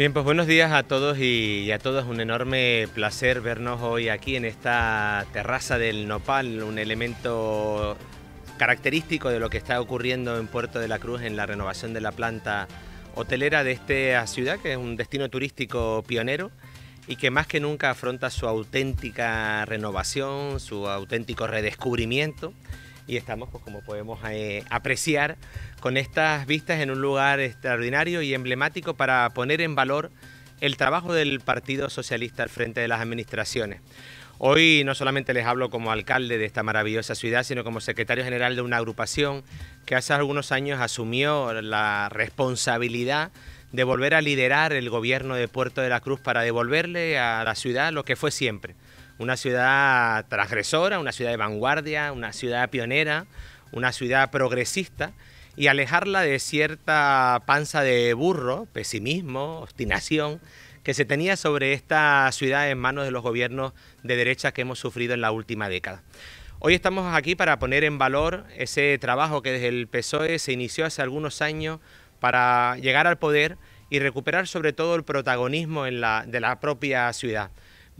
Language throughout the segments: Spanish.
Bien, pues buenos días a todos y a todas. Un enorme placer vernos hoy aquí en esta terraza del Nopal, un elemento característico de lo que está ocurriendo en Puerto de la Cruz en la renovación de la planta hotelera de esta ciudad, que es un destino turístico pionero y que más que nunca afronta su auténtica renovación, su auténtico redescubrimiento y estamos, pues, como podemos eh, apreciar, con estas vistas en un lugar extraordinario y emblemático para poner en valor el trabajo del Partido Socialista al frente de las administraciones. Hoy no solamente les hablo como alcalde de esta maravillosa ciudad, sino como secretario general de una agrupación que hace algunos años asumió la responsabilidad de volver a liderar el gobierno de Puerto de la Cruz para devolverle a la ciudad lo que fue siempre, una ciudad transgresora, una ciudad de vanguardia, una ciudad pionera, una ciudad progresista y alejarla de cierta panza de burro, pesimismo, obstinación que se tenía sobre esta ciudad en manos de los gobiernos de derecha que hemos sufrido en la última década. Hoy estamos aquí para poner en valor ese trabajo que desde el PSOE se inició hace algunos años para llegar al poder y recuperar sobre todo el protagonismo de la propia ciudad.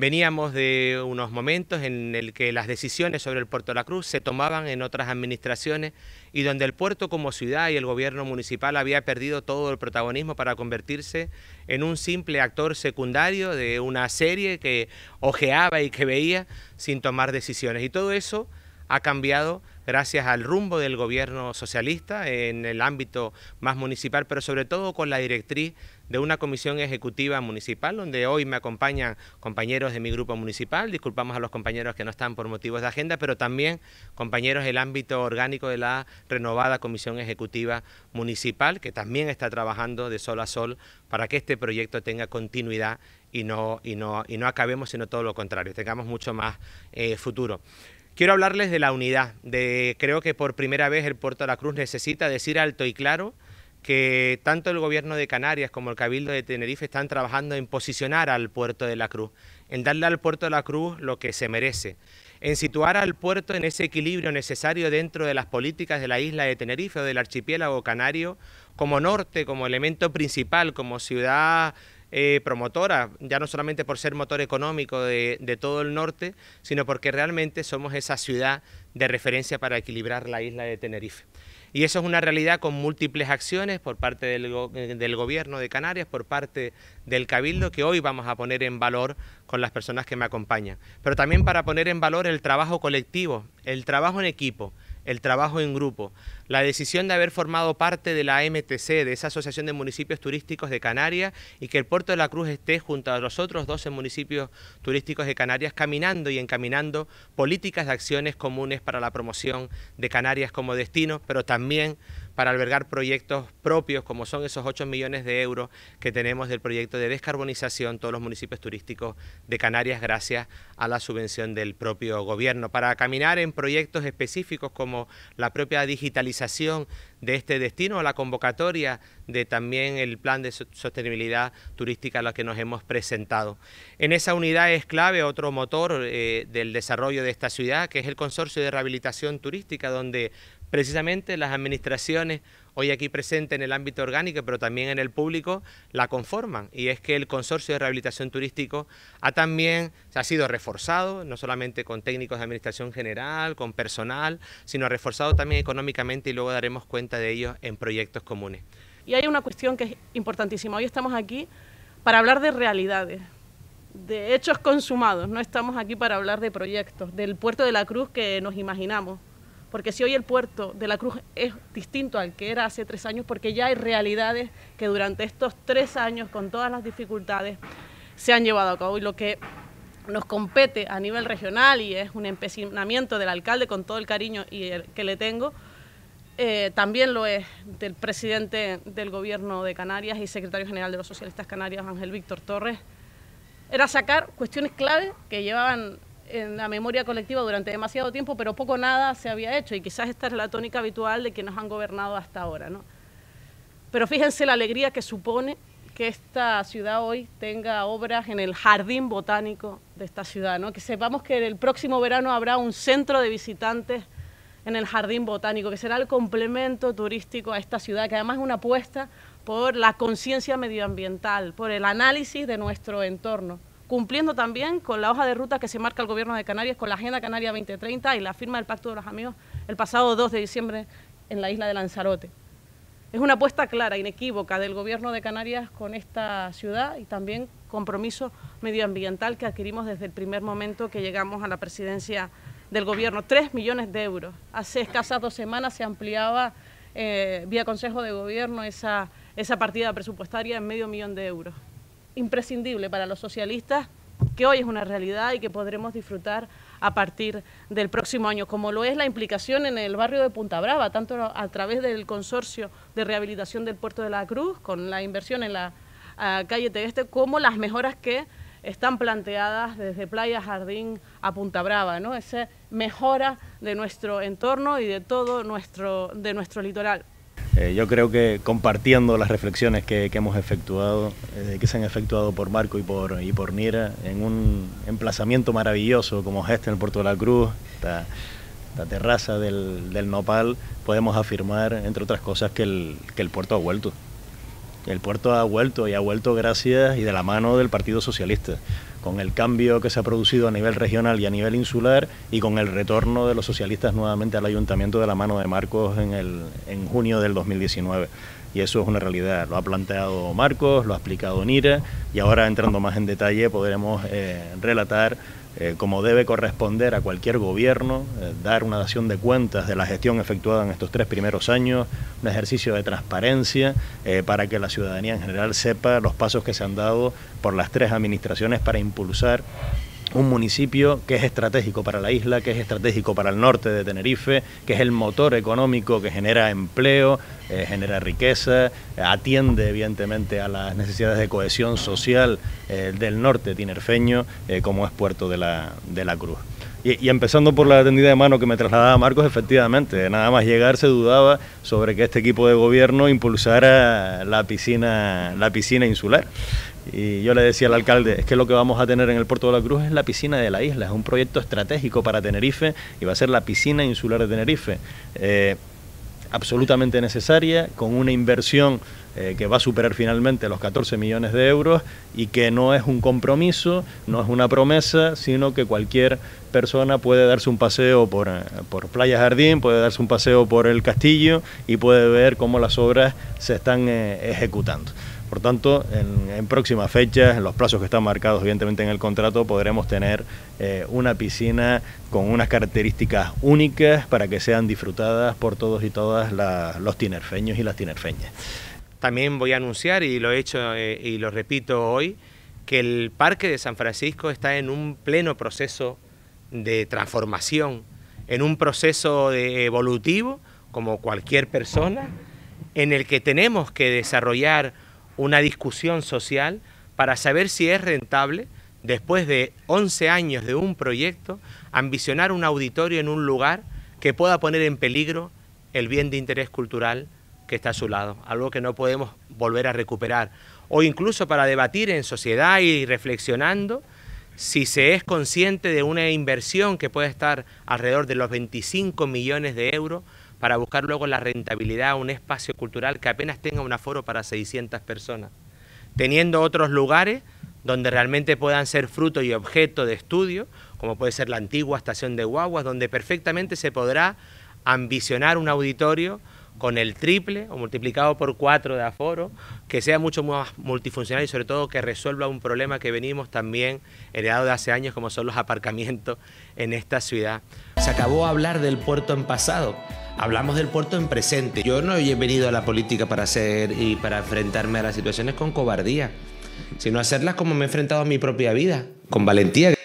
Veníamos de unos momentos en el que las decisiones sobre el puerto de la Cruz se tomaban en otras administraciones y donde el puerto como ciudad y el gobierno municipal había perdido todo el protagonismo para convertirse en un simple actor secundario de una serie que ojeaba y que veía sin tomar decisiones. Y todo eso ha cambiado gracias al rumbo del gobierno socialista en el ámbito más municipal, pero sobre todo con la directriz de una comisión ejecutiva municipal, donde hoy me acompañan compañeros de mi grupo municipal, disculpamos a los compañeros que no están por motivos de agenda, pero también compañeros del ámbito orgánico de la renovada comisión ejecutiva municipal, que también está trabajando de sol a sol para que este proyecto tenga continuidad y no, y no, y no acabemos, sino todo lo contrario, tengamos mucho más eh, futuro. Quiero hablarles de la unidad. De, creo que por primera vez el Puerto de la Cruz necesita decir alto y claro que tanto el Gobierno de Canarias como el Cabildo de Tenerife están trabajando en posicionar al Puerto de la Cruz, en darle al Puerto de la Cruz lo que se merece, en situar al puerto en ese equilibrio necesario dentro de las políticas de la isla de Tenerife o del archipiélago canario como norte, como elemento principal, como ciudad eh, promotora, ya no solamente por ser motor económico de, todo el norte, sino porque realmente somos esa ciudad de referencia para equilibrar la isla de Tenerife. Y eso es una realidad con múltiples acciones por parte eh, del Gobierno de Canarias, por parte del Cabildo, que hoy vamos a poner en valor con las personas que me acompañan. Pero también para poner en valor el trabajo colectivo, el trabajo en equipo, el trabajo en grupo, la decisión de haber formado parte de la MTC, de esa Asociación de Municipios Turísticos de Canarias, y que el Puerto de la Cruz esté junto a los otros 12 municipios turísticos de Canarias caminando y encaminando políticas de acciones comunes para la promoción de Canarias como destino, pero también para albergar proyectos propios, como son esos 8 millones de euros que tenemos del proyecto de descarbonización todos los municipios turísticos de Canarias gracias a la subvención del propio gobierno, para caminar en proyectos específicos como la propia digitalización de este destino o la convocatoria de también el plan de sostenibilidad turística a la que nos hemos presentado. En esa unidad es clave otro motor eh, del desarrollo de esta ciudad, que es el Consorcio de Rehabilitación Turística, donde precisamente las administraciones hoy aquí presentes en el ámbito orgánico, pero también en el público, la conforman. Y es que el Consorcio de Rehabilitación Turístico ha también ha sido reforzado, no solamente con técnicos de Administración General, con personal, sino reforzado también económicamente y luego daremos cuenta de ello en proyectos comunes. Y hay una cuestión que es importantísima. Hoy estamos aquí para hablar de realidades, de hechos consumados. No estamos aquí para hablar de proyectos, del puerto de la Cruz que nos imaginamos porque si hoy el puerto de la Cruz es distinto al que era hace tres años, porque ya hay realidades que durante estos tres años, con todas las dificultades, se han llevado a cabo. Y lo que nos compete a nivel regional, y es un empecinamiento del alcalde con todo el cariño y que le tengo, eh, también lo es del presidente del gobierno de Canarias y secretario general de los socialistas canarias, Ángel Víctor Torres, era sacar cuestiones clave que llevaban en la memoria colectiva durante demasiado tiempo, pero poco nada se había hecho y quizás esta es la tónica habitual de quienes han gobernado hasta ahora. ¿no? Pero fíjense la alegría que supone que esta ciudad hoy tenga obras en el jardín botánico de esta ciudad, ¿no? que sepamos que el próximo verano habrá un centro de visitantes en el jardín botánico, que será el complemento turístico a esta ciudad, que además es una apuesta por la conciencia medioambiental, por el análisis de nuestro entorno cumpliendo también con la hoja de ruta que se marca el Gobierno de Canarias, con la Agenda Canaria 2030 y la firma del Pacto de los Amigos el pasado 2 de diciembre en la isla de Lanzarote. Es una apuesta clara, inequívoca del Gobierno de Canarias con esta ciudad y también compromiso medioambiental que adquirimos desde el primer momento que llegamos a la presidencia del Gobierno. Tres millones de euros. Hace escasas dos semanas se ampliaba eh, vía Consejo de Gobierno esa, esa partida presupuestaria en medio millón de euros imprescindible para los socialistas que hoy es una realidad y que podremos disfrutar a partir del próximo año, como lo es la implicación en el barrio de Punta Brava, tanto a través del consorcio de rehabilitación del puerto de la Cruz, con la inversión en la calle Tegueste, como las mejoras que están planteadas desde Playa Jardín a Punta Brava, ¿no? Esa mejora de nuestro entorno y de todo nuestro, de nuestro litoral. Eh, yo creo que compartiendo las reflexiones que, hemos efectuado, eh, que se han efectuado por Marco y por, y Nira, en un emplazamiento maravilloso como este en el Puerto de la Cruz, la terraza del, Nopal, podemos afirmar, entre otras cosas, que el puerto ha vuelto. El puerto ha vuelto y ha vuelto gracias y de la mano del Partido Socialista con el cambio que se ha producido a nivel regional y a nivel insular y con el retorno de los socialistas nuevamente al ayuntamiento de la mano de Marcos en, el, junio del 2019. Y eso es una realidad. Lo ha planteado Marcos, lo ha explicado Nira y ahora entrando más en detalle podremos eh, relatar eh, como debe corresponder a cualquier gobierno, eh, dar una dación de cuentas de la gestión efectuada en estos tres primeros años, un ejercicio de transparencia eh, para que la ciudadanía en general sepa los pasos que se han dado por las tres administraciones para impulsar un municipio que es estratégico para la isla, que es estratégico para el norte de Tenerife, que es el motor económico que genera empleo, eh, genera riqueza, atiende evidentemente a las necesidades de cohesión social eh, del norte tinerfeño, eh, como es Puerto de la Cruz. Y, empezando por la tendida de mano que me trasladaba Marcos, efectivamente, nada más llegar se dudaba sobre que este equipo de gobierno impulsara la piscina, la piscina insular. Y yo le decía al alcalde, es que lo que vamos a tener en el puerto de la Cruz es la piscina de la isla, es un proyecto estratégico para Tenerife y va a ser la piscina insular de Tenerife. Eh, absolutamente necesaria, con una inversión eh, que va a superar finalmente los 14 millones de euros y que no es un compromiso, no es una promesa, sino que cualquier persona puede darse un paseo por, eh, Playa Jardín, puede darse un paseo por el castillo y puede ver cómo las obras se están eh, ejecutando. Por tanto, en, próximas fechas, en los plazos que están marcados evidentemente en el contrato, podremos tener eh, una piscina con unas características únicas para que sean disfrutadas por todos y todas los tinerfeños y las tinerfeñas. También voy a anunciar, y lo he hecho eh, y lo repito hoy, que el Parque de San Francisco está en un pleno proceso de transformación, en un proceso evolutivo, como cualquier persona, en el que tenemos que desarrollar una discusión social para saber si es rentable, después de 11 años de un proyecto, ambicionar un auditorio en un lugar que pueda poner en peligro el bien de interés cultural que está a su lado, algo que no podemos volver a recuperar, o incluso para debatir en sociedad y reflexionando si se es consciente de una inversión que puede estar alrededor de los 25 millones de euros para buscar luego la rentabilidad, a un espacio cultural que apenas tenga un aforo para 600 personas, teniendo otros lugares donde realmente puedan ser fruto y objeto de estudio, como puede ser la antigua estación de guaguas, donde perfectamente se podrá ambicionar un auditorio con el triple o multiplicado por cuatro de aforo, que sea mucho más multifuncional y sobre todo que resuelva un problema que venimos también heredado de hace años como son los aparcamientos en esta ciudad. Se acabó hablar del puerto en pasado, hablamos del puerto en presente. Yo no he venido a la política para hacer y para enfrentarme a las situaciones con cobardía, sino hacerlas como me he enfrentado a mi propia vida, con valentía.